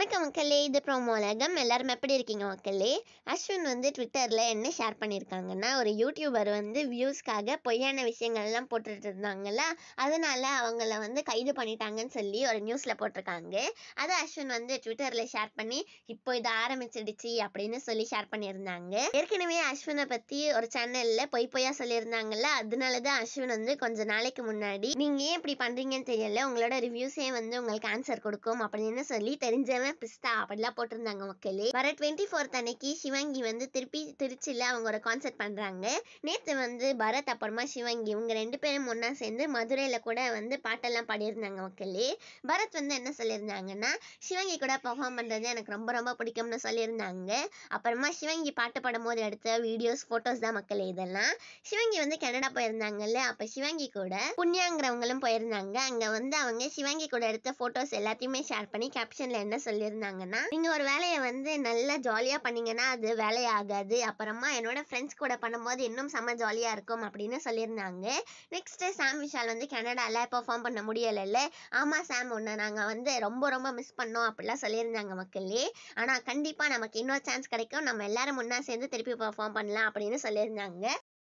வணக்கம் மக்களே இது ப்ரோமோலகம் எல்லாரும் எப்படி இருக்கீங்க மக்களே அஸ்வின் வந்து ட்விட்டரில் என்ன ஷேர் பண்ணியிருக்காங்கன்னா ஒரு யூடியூபர் வந்து வியூஸ்க்காக பொய்யான விஷயங்கள்லாம் போட்டுட்டு இருந்தாங்கல்ல அதனால அவங்கள வந்து கைது பண்ணிட்டாங்கன்னு சொல்லி ஒரு நியூஸில் போட்டிருக்காங்க அதை அஸ்வின் வந்து ட்விட்டரில் ஷேர் பண்ணி இப்போ இதை ஆரம்பிச்சிடுச்சு அப்படின்னு சொல்லி ஷேர் பண்ணியிருந்தாங்க ஏற்கனவே அஸ்வினை பற்றி ஒரு சேனலில் பொய் பொய்யா சொல்லியிருந்தாங்கல்ல அதனால தான் அஸ்வின் வந்து கொஞ்ச நாளைக்கு முன்னாடி நீங்கள் ஏன் இப்படி பண்ணுறீங்கன்னு தெரியல உங்களோட ரிவ்யூஸே வந்து உங்களுக்கு ஆன்சர் கொடுக்கும் அப்படின்னு சொல்லி தெரிஞ்சவன் செம்ம பிஸ்தா அப்படிலாம் போட்டிருந்தாங்க மக்களே வர டுவெண்ட்டி ஃபோர்த் அன்னைக்கு சிவங்கி வந்து திருப்பி திருச்சியில் அவங்க ஒரு கான்சர்ட் பண்ணுறாங்க நேற்று வந்து பரத் அப்புறமா சிவங்கி இவங்க ரெண்டு பேரும் ஒன்றா சேர்ந்து மதுரையில் கூட வந்து பாட்டெல்லாம் பாடியிருந்தாங்க மக்களே பரத் வந்து என்ன சொல்லியிருந்தாங்கன்னா சிவங்கி கூட பர்ஃபார்ம் பண்ணுறது எனக்கு ரொம்ப ரொம்ப பிடிக்கும்னு சொல்லியிருந்தாங்க அப்புறமா சிவங்கி பாட்டு பாடும்போது எடுத்த வீடியோஸ் ஃபோட்டோஸ் தான் மக்களே இதெல்லாம் சிவங்கி வந்து கனடா போயிருந்தாங்கல்ல அப்போ சிவங்கி கூட புண்ணியாங்கிறவங்களும் போயிருந்தாங்க அங்கே வந்து அவங்க சிவங்கி கூட எடுத்த ஃபோட்டோஸ் எல்லாத்தையுமே ஷேர் பண்ணி கேப்ஷனில் என்ன சொல்லி சொல்லியிருந்தாங்கன்னா நீங்க ஒரு வேலையை வந்து நல்லா ஜாலியாக பண்ணீங்கன்னா அது வேலையாகாது அப்புறமா என்னோட ஃப்ரெண்ட்ஸ் கூட பண்ணும்போது இன்னும் செம்ம ஜாலியாக இருக்கும் அப்படின்னு சொல்லியிருந்தாங்க நெக்ஸ்ட்டு சாம் விஷால் வந்து கனடால பெர்ஃபார்ம் பண்ண முடியல ஆமா சாம் ஒன்று நாங்க வந்து ரொம்ப ரொம்ப மிஸ் பண்ணோம் அப்படிலாம் சொல்லியிருந்தாங்க மக்களே ஆனா கண்டிப்பா நமக்கு இன்னொரு சான்ஸ் கிடைக்கும் நம்ம எல்லாரும் ஒன்னா சேர்ந்து திருப்பி பெர்ஃபார்ம் பண்ணலாம் அப்படின்னு சொல்லியிருந்தாங்க